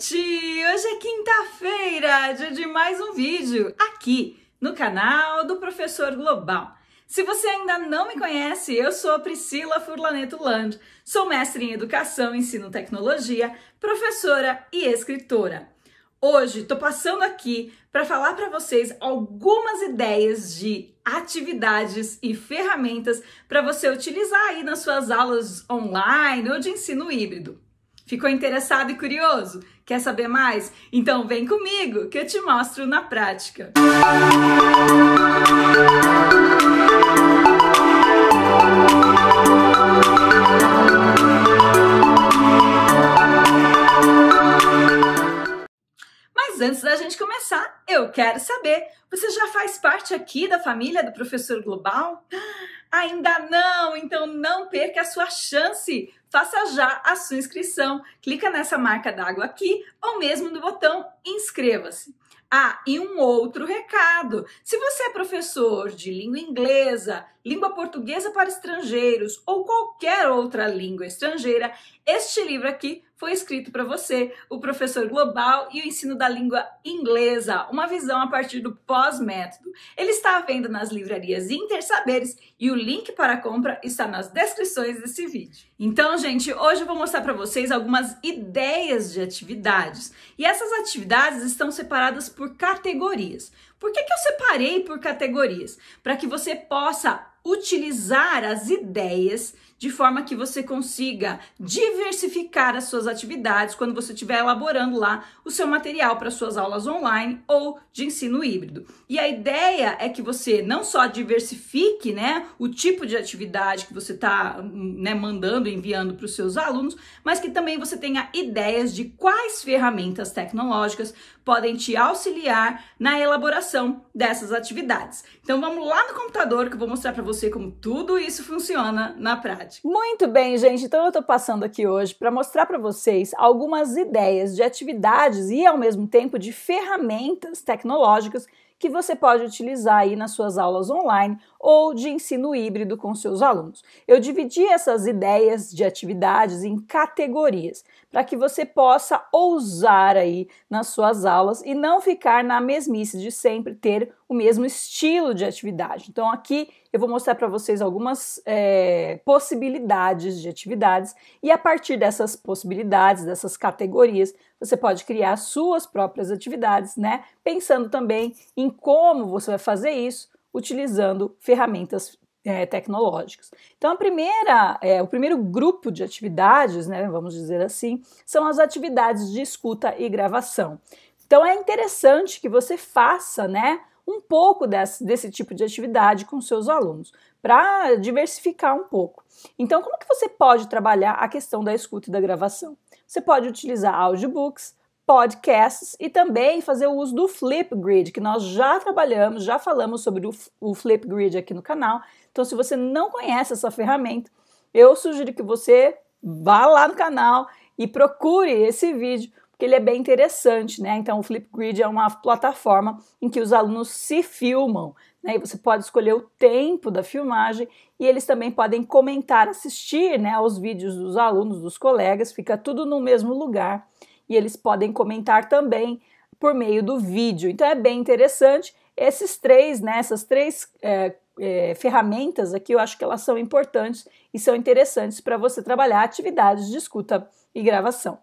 gente! Hoje é quinta-feira, dia de mais um vídeo aqui no canal do Professor Global. Se você ainda não me conhece, eu sou a Priscila Furlaneto Land, sou mestre em Educação, Ensino Tecnologia, professora e escritora. Hoje estou passando aqui para falar para vocês algumas ideias de atividades e ferramentas para você utilizar aí nas suas aulas online ou de ensino híbrido. Ficou interessado e curioso? Quer saber mais? Então vem comigo que eu te mostro na prática. Mas antes da gente começar, eu quero saber, você já faz parte aqui da família do professor global? Ainda não, então não perca a sua chance faça já a sua inscrição. Clica nessa marca d'água aqui ou mesmo no botão inscreva-se. Ah, e um outro recado. Se você é professor de língua inglesa, língua portuguesa para estrangeiros ou qualquer outra língua estrangeira este livro aqui foi escrito para você, o professor global e o ensino da língua inglesa, uma visão a partir do pós-método. Ele está à venda nas livrarias Intersaberes e o link para a compra está nas descrições desse vídeo. Então, gente, hoje eu vou mostrar para vocês algumas ideias de atividades. E essas atividades estão separadas por categorias. Por que, que eu separei por categorias? Para que você possa utilizar as ideias de forma que você consiga diversificar as suas atividades quando você estiver elaborando lá o seu material para suas aulas online ou de ensino híbrido. E a ideia é que você não só diversifique, né, o tipo de atividade que você está, né, mandando, enviando para os seus alunos, mas que também você tenha ideias de quais ferramentas tecnológicas podem te auxiliar na elaboração dessas atividades. Então vamos lá no computador que eu vou mostrar para você como tudo isso funciona na prática. Muito bem, gente. Então eu estou passando aqui hoje para mostrar para vocês algumas ideias de atividades e ao mesmo tempo de ferramentas tecnológicas que você pode utilizar aí nas suas aulas online ou de ensino híbrido com seus alunos. Eu dividi essas ideias de atividades em categorias para que você possa ousar aí nas suas aulas e não ficar na mesmice de sempre ter o mesmo estilo de atividade. Então, aqui eu vou mostrar para vocês algumas é, possibilidades de atividades e a partir dessas possibilidades, dessas categorias, você pode criar suas próprias atividades, né? Pensando também em como você vai fazer isso utilizando ferramentas é, tecnológicos. Então, a primeira, é, o primeiro grupo de atividades, né, vamos dizer assim, são as atividades de escuta e gravação. Então, é interessante que você faça, né, um pouco desse, desse tipo de atividade com seus alunos, para diversificar um pouco. Então, como que você pode trabalhar a questão da escuta e da gravação? Você pode utilizar audiobooks, podcasts e também fazer o uso do Flipgrid, que nós já trabalhamos, já falamos sobre o, o Flipgrid aqui no canal. Então, se você não conhece essa ferramenta, eu sugiro que você vá lá no canal e procure esse vídeo, porque ele é bem interessante, né? Então, o Flipgrid é uma plataforma em que os alunos se filmam, né? E você pode escolher o tempo da filmagem e eles também podem comentar, assistir, né, aos vídeos dos alunos, dos colegas, fica tudo no mesmo lugar e eles podem comentar também por meio do vídeo. Então é bem interessante. Esses três, né, essas três é, é, ferramentas aqui, eu acho que elas são importantes e são interessantes para você trabalhar atividades de escuta e gravação.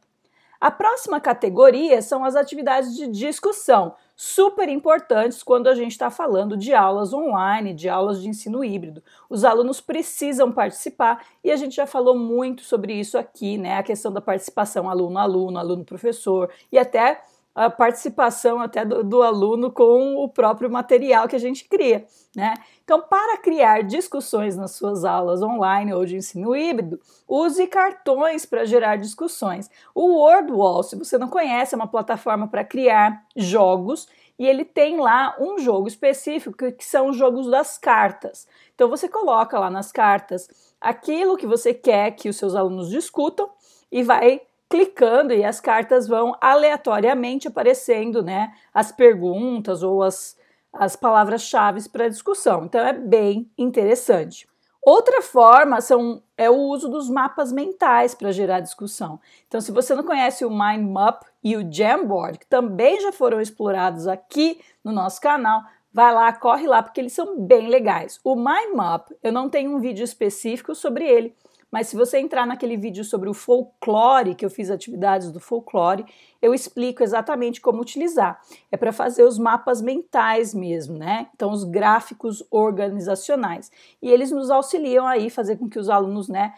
A próxima categoria são as atividades de discussão super importantes quando a gente está falando de aulas online, de aulas de ensino híbrido. Os alunos precisam participar e a gente já falou muito sobre isso aqui, né? A questão da participação aluno-aluno, aluno-professor e até a participação até do, do, aluno com o próprio material que a gente cria, né? Então, para criar discussões nas suas aulas online ou de ensino híbrido, use cartões para gerar discussões. O WordWall, se você não conhece, é uma plataforma para criar jogos e ele tem lá um jogo específico que, que são os jogos das cartas. Então, você coloca lá nas cartas aquilo que você quer que os seus alunos discutam e vai clicando e as cartas vão aleatoriamente aparecendo, né? As perguntas ou as, as palavras-chave para discussão. Então é bem interessante. Outra forma são, é o uso dos mapas mentais para gerar discussão. Então, se você não conhece o Mind Map e o Jamboard, que também já foram explorados aqui no nosso canal, vai lá, corre lá, porque eles são bem legais. O Mind Map, eu não tenho um vídeo específico sobre ele, mas se você entrar naquele vídeo sobre o folclore, que eu fiz atividades do folclore, eu explico exatamente como utilizar. É para fazer os mapas mentais mesmo, né? Então, os gráficos organizacionais. E eles nos auxiliam aí fazer com que os alunos, né,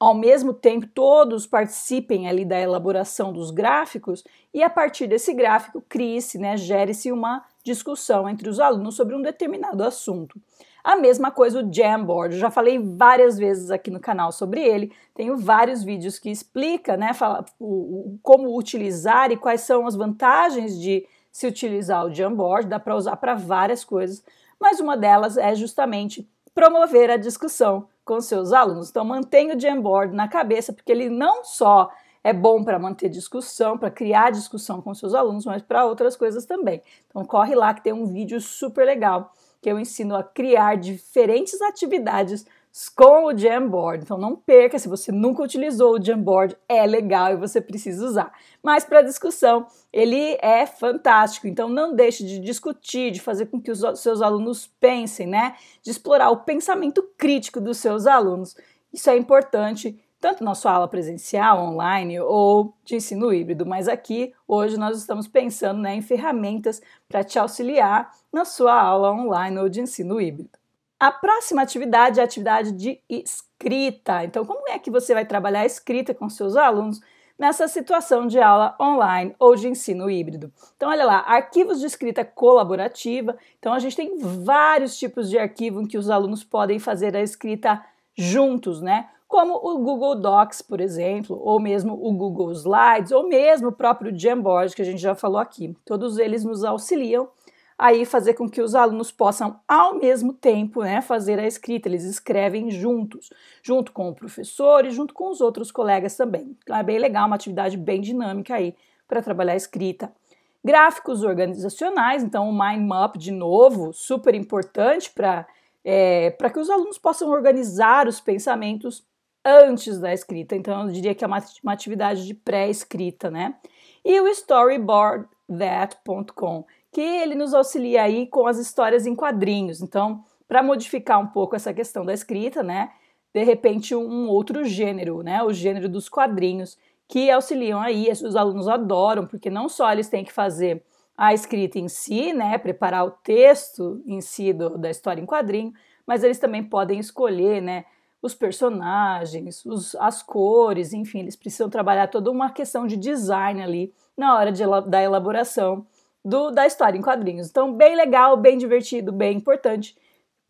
ao mesmo tempo todos participem ali da elaboração dos gráficos e a partir desse gráfico crie-se, né, gere-se uma discussão entre os alunos sobre um determinado assunto. A mesma coisa o Jamboard, eu já falei várias vezes aqui no canal sobre ele, tenho vários vídeos que explica, né, fala, o, o como utilizar e quais são as vantagens de se utilizar o Jamboard, dá para usar para várias coisas, mas uma delas é justamente promover a discussão com seus alunos. Então mantenha o Jamboard na cabeça, porque ele não só é bom para manter discussão, para criar discussão com seus alunos, mas para outras coisas também. Então corre lá que tem um vídeo super legal que eu ensino a criar diferentes atividades com o Jamboard. Então não perca, se você nunca utilizou o Jamboard, é legal e você precisa usar. Mas para discussão, ele é fantástico. Então não deixe de discutir, de fazer com que os seus alunos pensem, né? De explorar o pensamento crítico dos seus alunos. Isso é importante tanto na sua aula presencial, online ou de ensino híbrido, mas aqui hoje nós estamos pensando né, em ferramentas para te auxiliar na sua aula online ou de ensino híbrido. A próxima atividade é a atividade de escrita. Então, como é que você vai trabalhar a escrita com seus alunos nessa situação de aula online ou de ensino híbrido? Então, olha lá, arquivos de escrita colaborativa. Então, a gente tem vários tipos de arquivo em que os alunos podem fazer a escrita juntos, né? como o Google Docs, por exemplo, ou mesmo o Google Slides, ou mesmo o próprio Jamboard, que a gente já falou aqui. Todos eles nos auxiliam aí fazer com que os alunos possam, ao mesmo tempo, né, fazer a escrita. Eles escrevem juntos, junto com o professor e junto com os outros colegas também. Então é bem legal, uma atividade bem dinâmica aí para trabalhar a escrita. Gráficos organizacionais, então o mind map de novo, super importante para é, eh, para que os alunos possam organizar os pensamentos antes da escrita, então eu diria que é uma, uma atividade de pré-escrita, né? E o storyboardthat.com, que ele nos auxilia aí com as histórias em quadrinhos. Então, para modificar um pouco essa questão da escrita, né? De repente, um outro gênero, né? O gênero dos quadrinhos, que auxiliam aí, os alunos adoram, porque não só eles têm que fazer a escrita em si, né? Preparar o texto em si do, da história em quadrinho, mas eles também podem escolher, né? os personagens, os, as cores, enfim, eles precisam trabalhar toda uma questão de design ali na hora de, da elaboração do, da história em quadrinhos. Então, bem legal, bem divertido, bem importante.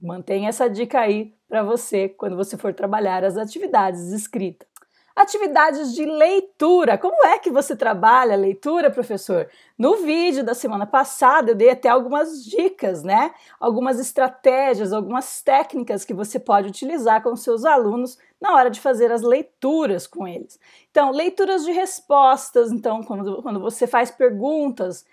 Mantenha essa dica aí para você quando você for trabalhar as atividades escritas. escrita atividades de leitura. Como é que você trabalha a leitura, professor? No vídeo da semana passada eu dei até algumas dicas, né? Algumas estratégias, algumas técnicas que você pode utilizar com seus alunos na hora de fazer as leituras com eles. Então, leituras de respostas, então, quando, quando você faz perguntas,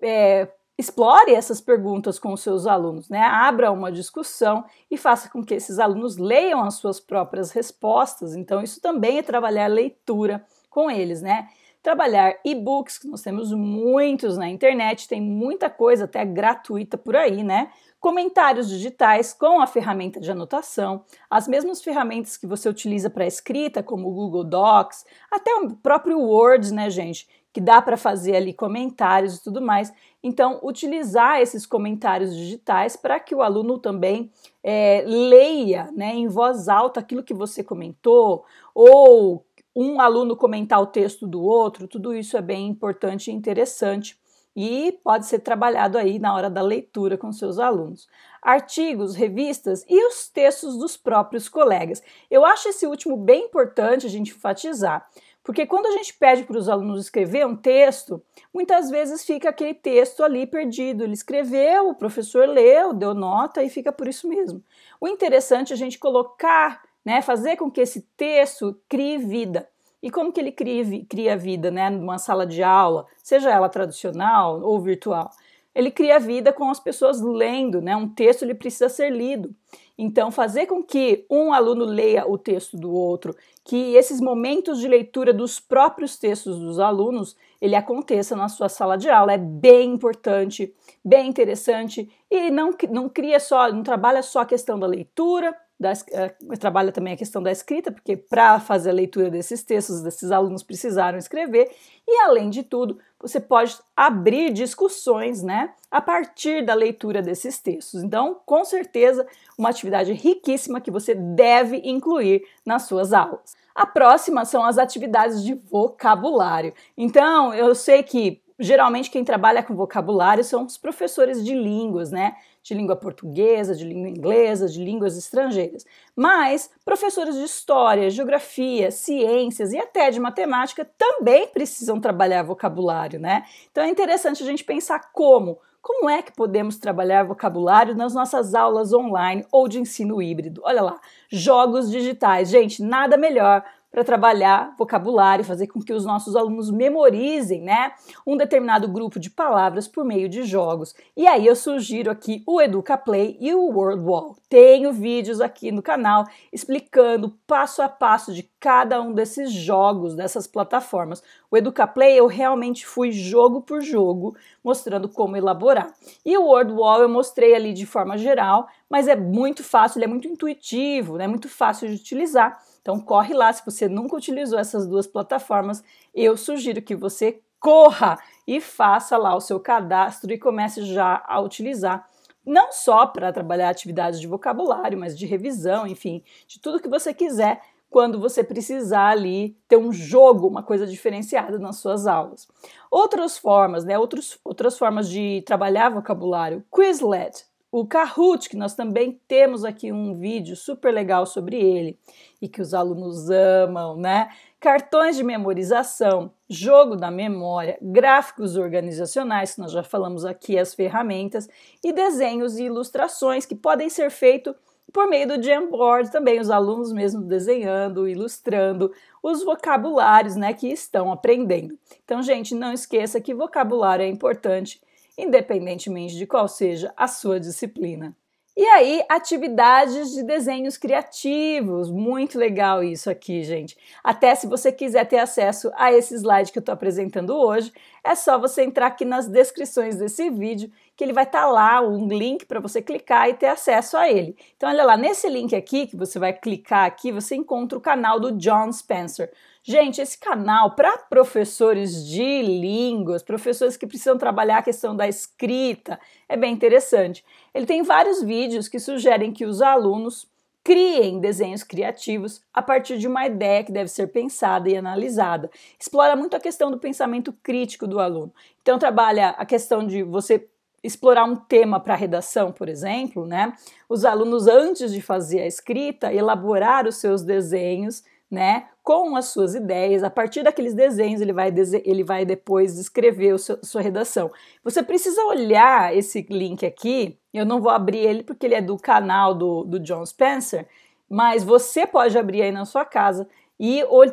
é, explore essas perguntas com os seus alunos, né? Abra uma discussão e faça com que esses alunos leiam as suas próprias respostas. Então, isso também é trabalhar leitura com eles, né? Trabalhar e-books, que nós temos muitos na internet, tem muita coisa até gratuita por aí, né? Comentários digitais com a ferramenta de anotação, as mesmas ferramentas que você utiliza para escrita, como o Google Docs, até o próprio Word, né, gente? que dá para fazer ali comentários e tudo mais. Então, utilizar esses comentários digitais para que o aluno também é, leia né, em voz alta aquilo que você comentou, ou um aluno comentar o texto do outro, tudo isso é bem importante e interessante e pode ser trabalhado aí na hora da leitura com seus alunos. Artigos, revistas e os textos dos próprios colegas. Eu acho esse último bem importante a gente enfatizar. Porque quando a gente pede para os alunos escrever um texto, muitas vezes fica aquele texto ali perdido. Ele escreveu, o professor leu, deu nota e fica por isso mesmo. O interessante é a gente colocar, né, fazer com que esse texto crie vida. E como que ele cria, cria vida né, numa sala de aula, seja ela tradicional ou virtual? ele cria vida com as pessoas lendo, né? Um texto ele precisa ser lido. Então, fazer com que um aluno leia o texto do outro, que esses momentos de leitura dos próprios textos dos alunos, ele aconteça na sua sala de aula, é bem importante, bem interessante e não não cria só, não trabalha só a questão da leitura, da, eh, trabalha também a questão da escrita, porque para fazer a leitura desses textos, desses alunos precisaram escrever, e além de tudo, você pode abrir discussões, né, a partir da leitura desses textos. Então, com certeza, uma atividade riquíssima que você deve incluir nas suas aulas. A próxima são as atividades de vocabulário. Então, eu sei que geralmente quem trabalha com vocabulário são os professores de línguas, né? De língua portuguesa, de língua inglesa, de línguas estrangeiras. Mas professores de história, geografia, ciências e até de matemática também precisam trabalhar vocabulário, né? Então é interessante a gente pensar como, como é que podemos trabalhar vocabulário nas nossas aulas online ou de ensino híbrido? Olha lá, jogos digitais. Gente, nada melhor para trabalhar vocabulário, fazer com que os nossos alunos memorizem, né, um determinado grupo de palavras por meio de jogos. E aí eu sugiro aqui o Educa Play e o World Wall. Tenho vídeos aqui no canal explicando passo a passo de cada um desses jogos dessas plataformas. O Educa Play eu realmente fui jogo por jogo mostrando como elaborar. E o World Wall eu mostrei ali de forma geral, mas é muito fácil, ele é muito intuitivo, né? Muito fácil de utilizar. Então corre lá, se você nunca utilizou essas duas plataformas, eu sugiro que você corra e faça lá o seu cadastro e comece já a utilizar não só para trabalhar atividades de vocabulário, mas de revisão, enfim, de tudo que você quiser quando você precisar ali ter um jogo, uma coisa diferenciada nas suas aulas. Outras formas, né, outros, outras formas de trabalhar vocabulário, Quizlet. O Kahoot, que nós também temos aqui um vídeo super legal sobre ele e que os alunos amam, né? Cartões de memorização, jogo da memória, gráficos organizacionais, que nós já falamos aqui as ferramentas, e desenhos e ilustrações que podem ser feitos por meio do Jamboard também, os alunos mesmo desenhando, ilustrando os vocabulários né, que estão aprendendo. Então, gente, não esqueça que vocabulário é importante independentemente de qual seja a sua disciplina. E aí, atividades de desenhos criativos. Muito legal isso aqui, gente. Até se você quiser ter acesso a esse slide que eu estou apresentando hoje, é só você entrar aqui nas descrições desse vídeo, que ele vai estar tá lá, um link para você clicar e ter acesso a ele. Então, olha lá, nesse link aqui, que você vai clicar aqui, você encontra o canal do John Spencer. Gente, esse canal para professores de línguas, professores que precisam trabalhar a questão da escrita, é bem interessante. Ele tem vários vídeos que sugerem que os alunos criem desenhos criativos a partir de uma ideia que deve ser pensada e analisada. Explora muito a questão do pensamento crítico do aluno. Então trabalha a questão de você explorar um tema para redação, por exemplo, né? Os alunos antes de fazer a escrita, elaborar os seus desenhos, né? com as suas ideias, a partir daqueles desenhos ele vai, ele vai depois escrever sua redação. Você precisa olhar esse link aqui, eu não vou abrir ele porque ele é do canal do, do John Spencer, mas você pode abrir aí na sua casa e ol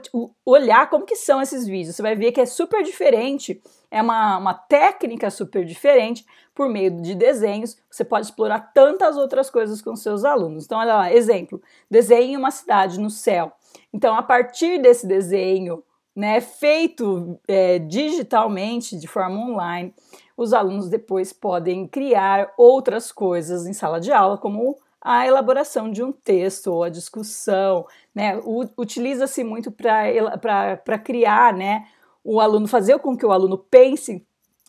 olhar como que são esses vídeos. Você vai ver que é super diferente, é uma, uma técnica super diferente por meio de desenhos. Você pode explorar tantas outras coisas com seus alunos. Então, olha lá, exemplo, desenhe uma cidade no céu. Então, a partir desse desenho, né, feito é, digitalmente, de forma online, os alunos depois podem criar outras coisas em sala de aula, como a elaboração de um texto ou a discussão, né? Utiliza-se muito para criar, né? O aluno fazer com que o aluno pense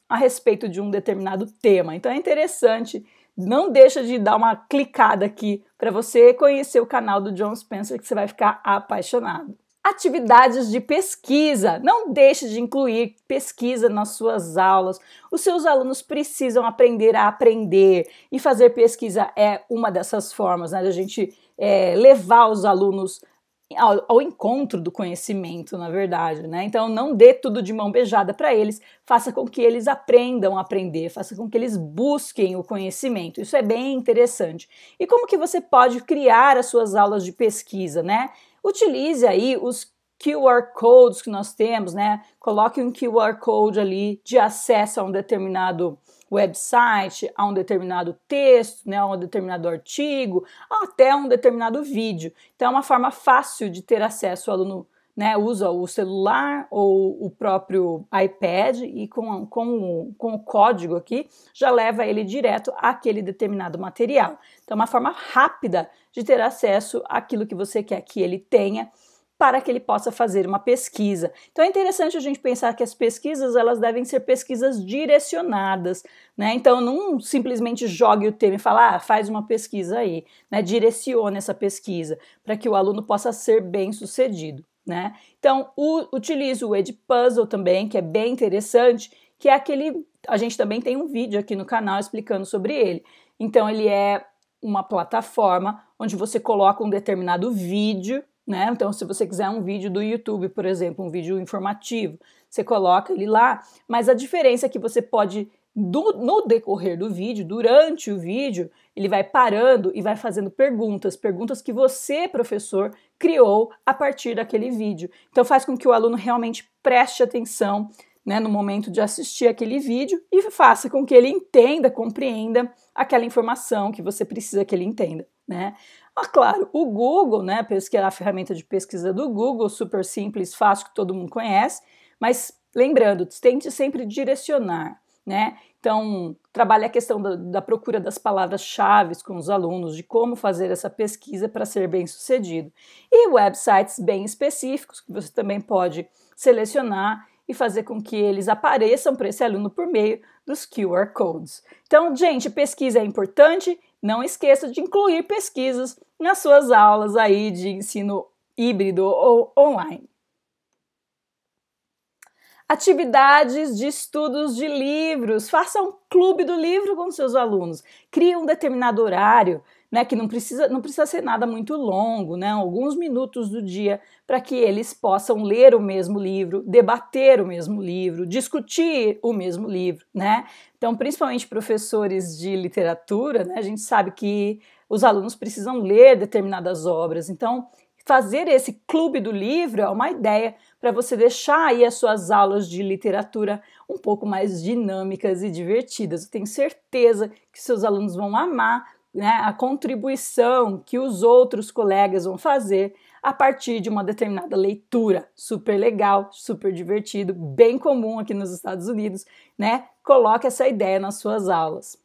a respeito de um determinado tema. Então é interessante não deixa de dar uma clicada aqui para você conhecer o canal do John Spencer que você vai ficar apaixonado. Atividades de pesquisa. Não deixe de incluir pesquisa nas suas aulas. Os seus alunos precisam aprender a aprender e fazer pesquisa é uma dessas formas, né? De a gente é, levar os alunos ao, ao encontro do conhecimento, na verdade, né? Então não dê tudo de mão beijada para eles, faça com que eles aprendam a aprender, faça com que eles busquem o conhecimento. Isso é bem interessante. E como que você pode criar as suas aulas de pesquisa, né? Utilize aí os QR codes que nós temos, né? Coloque um QR code ali de acesso a um determinado website, a um determinado texto, né, a um determinado artigo, até um determinado vídeo. Então é uma forma fácil de ter acesso ao aluno, né, usa o celular ou o próprio iPad e com, com, com o código aqui já leva ele direto àquele determinado material. Então é uma forma rápida de ter acesso àquilo que você quer que ele tenha para que ele possa fazer uma pesquisa. Então é interessante a gente pensar que as pesquisas elas devem ser pesquisas direcionadas, né? Então não simplesmente jogue o tema e falar, ah, faz uma pesquisa aí, né? Direcione essa pesquisa para que o aluno possa ser bem sucedido, né? Então o, utilizo o Edpuzzle também, que é bem interessante, que é aquele a gente também tem um vídeo aqui no canal explicando sobre ele. Então ele é uma plataforma onde você coloca um determinado vídeo né? Então, se você quiser um vídeo do YouTube, por exemplo, um vídeo informativo, você coloca ele lá, mas a diferença é que você pode, do, no decorrer do vídeo, durante o vídeo, ele vai parando e vai fazendo perguntas, perguntas que você, professor, criou a partir daquele vídeo. Então, faz com que o aluno realmente preste atenção né, no momento de assistir aquele vídeo e faça com que ele entenda, compreenda aquela informação que você precisa que ele entenda né? Ah, claro, o Google, né, pesquisar a ferramenta de pesquisa do Google, super simples, fácil, que todo mundo conhece, mas lembrando, tente sempre direcionar, né? Então, trabalhe a questão da, da procura das palavras-chave com os alunos, de como fazer essa pesquisa para ser bem sucedido. E websites bem específicos, que você também pode selecionar e fazer com que eles apareçam para esse aluno por meio dos QR codes. Então, gente, pesquisa é importante não esqueça de incluir pesquisas nas suas aulas aí de ensino híbrido ou online. Atividades de estudos de livros. Faça um clube do livro com seus alunos. Crie um determinado horário né, que não precisa, não precisa ser nada muito longo, né, alguns minutos do dia, para que eles possam ler o mesmo livro, debater o mesmo livro, discutir o mesmo livro, né? Então, principalmente professores de literatura, né, a gente sabe que os alunos precisam ler determinadas obras. Então, fazer esse clube do livro é uma ideia para você deixar aí as suas aulas de literatura um pouco mais dinâmicas e divertidas. Eu tenho certeza que seus alunos vão amar né, a contribuição que os outros colegas vão fazer a partir de uma determinada leitura. Super legal, super divertido, bem comum aqui nos Estados Unidos, né? Coloque essa ideia nas suas aulas.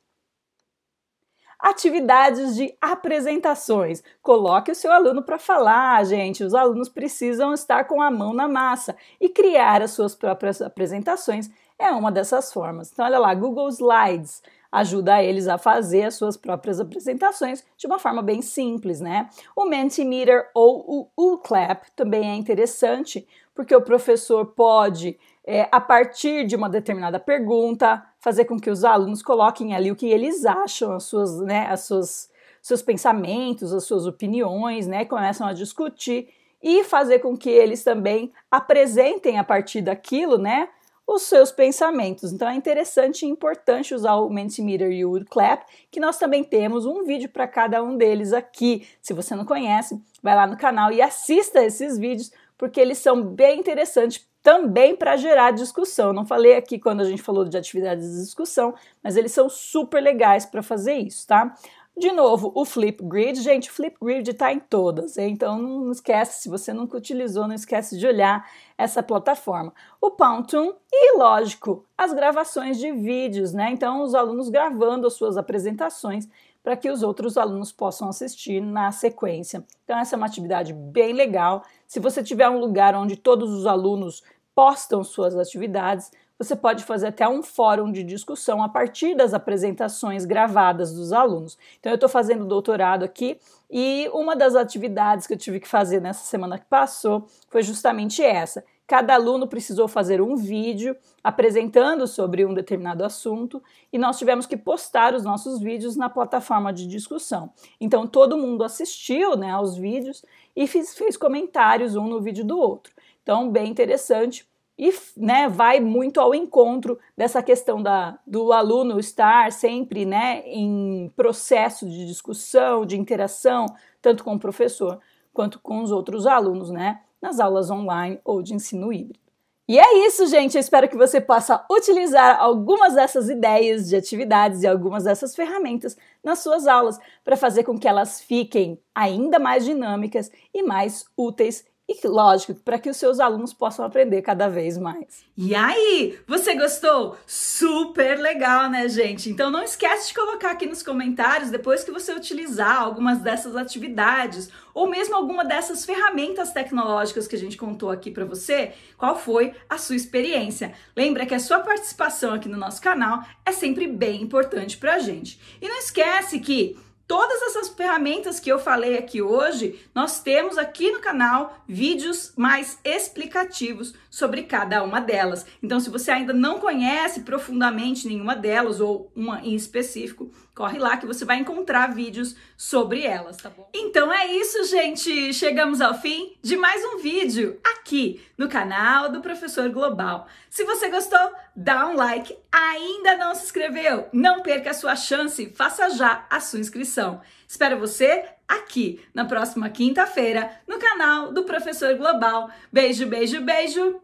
Atividades de apresentações. Coloque o seu aluno para falar, gente. Os alunos precisam estar com a mão na massa e criar as suas próprias apresentações é uma dessas formas. Então, olha lá, Google Slides ajuda eles a fazer as suas próprias apresentações de uma forma bem simples, né? O Mentimeter ou o UCLAP também é interessante, porque o professor pode, é, a partir de uma determinada pergunta, fazer com que os alunos coloquem ali o que eles acham, as suas, né, as suas, seus pensamentos, as suas opiniões, né? Começam a discutir e fazer com que eles também apresentem a partir daquilo, né? os seus pensamentos. Então é interessante e importante usar o Mentimeter e o Woodclap, que nós também temos um vídeo para cada um deles aqui. Se você não conhece, vai lá no canal e assista esses vídeos, porque eles são bem interessantes também para gerar discussão. Não falei aqui quando a gente falou de atividades de discussão, mas eles são super legais para fazer isso, tá? De novo, o Flipgrid, gente, o Flipgrid está em todas, então não esquece, se você nunca utilizou, não esquece de olhar essa plataforma. O Powtoon e, lógico, as gravações de vídeos, né? Então, os alunos gravando as suas apresentações para que os outros alunos possam assistir na sequência. Então, essa é uma atividade bem legal. Se você tiver um lugar onde todos os alunos postam suas atividades, você pode fazer até um fórum de discussão a partir das apresentações gravadas dos alunos. Então, eu estou fazendo doutorado aqui e uma das atividades que eu tive que fazer nessa semana que passou foi justamente essa. Cada aluno precisou fazer um vídeo apresentando sobre um determinado assunto e nós tivemos que postar os nossos vídeos na plataforma de discussão. Então todo mundo assistiu né, aos vídeos e fez, fez comentários um no vídeo do outro. Então, bem interessante e né, vai muito ao encontro dessa questão da, do aluno estar sempre né, em processo de discussão, de interação, tanto com o professor quanto com os outros alunos, né, nas aulas online ou de ensino híbrido. E é isso, gente. Eu espero que você possa utilizar algumas dessas ideias de atividades e algumas dessas ferramentas nas suas aulas para fazer com que elas fiquem ainda mais dinâmicas e mais úteis e lógico, para que os seus alunos possam aprender cada vez mais. E aí, você gostou? Super legal, né, gente? Então não esquece de colocar aqui nos comentários depois que você utilizar algumas dessas atividades ou mesmo alguma dessas ferramentas tecnológicas que a gente contou aqui para você, qual foi a sua experiência. Lembra que a sua participação aqui no nosso canal é sempre bem importante para a gente. E não esquece que Todas essas ferramentas que eu falei aqui hoje, nós temos aqui no canal vídeos mais explicativos sobre cada uma delas. Então, se você ainda não conhece profundamente nenhuma delas ou uma em específico, corre lá que você vai encontrar vídeos sobre elas, tá bom? Então é isso, gente. Chegamos ao fim de mais um vídeo aqui no canal do Professor Global. Se você gostou, dá um like. Ainda não se inscreveu? Não perca a sua chance, faça já a sua inscrição. Espero você aqui na próxima quinta-feira no canal do Professor Global. Beijo, beijo, beijo.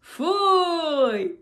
Fui!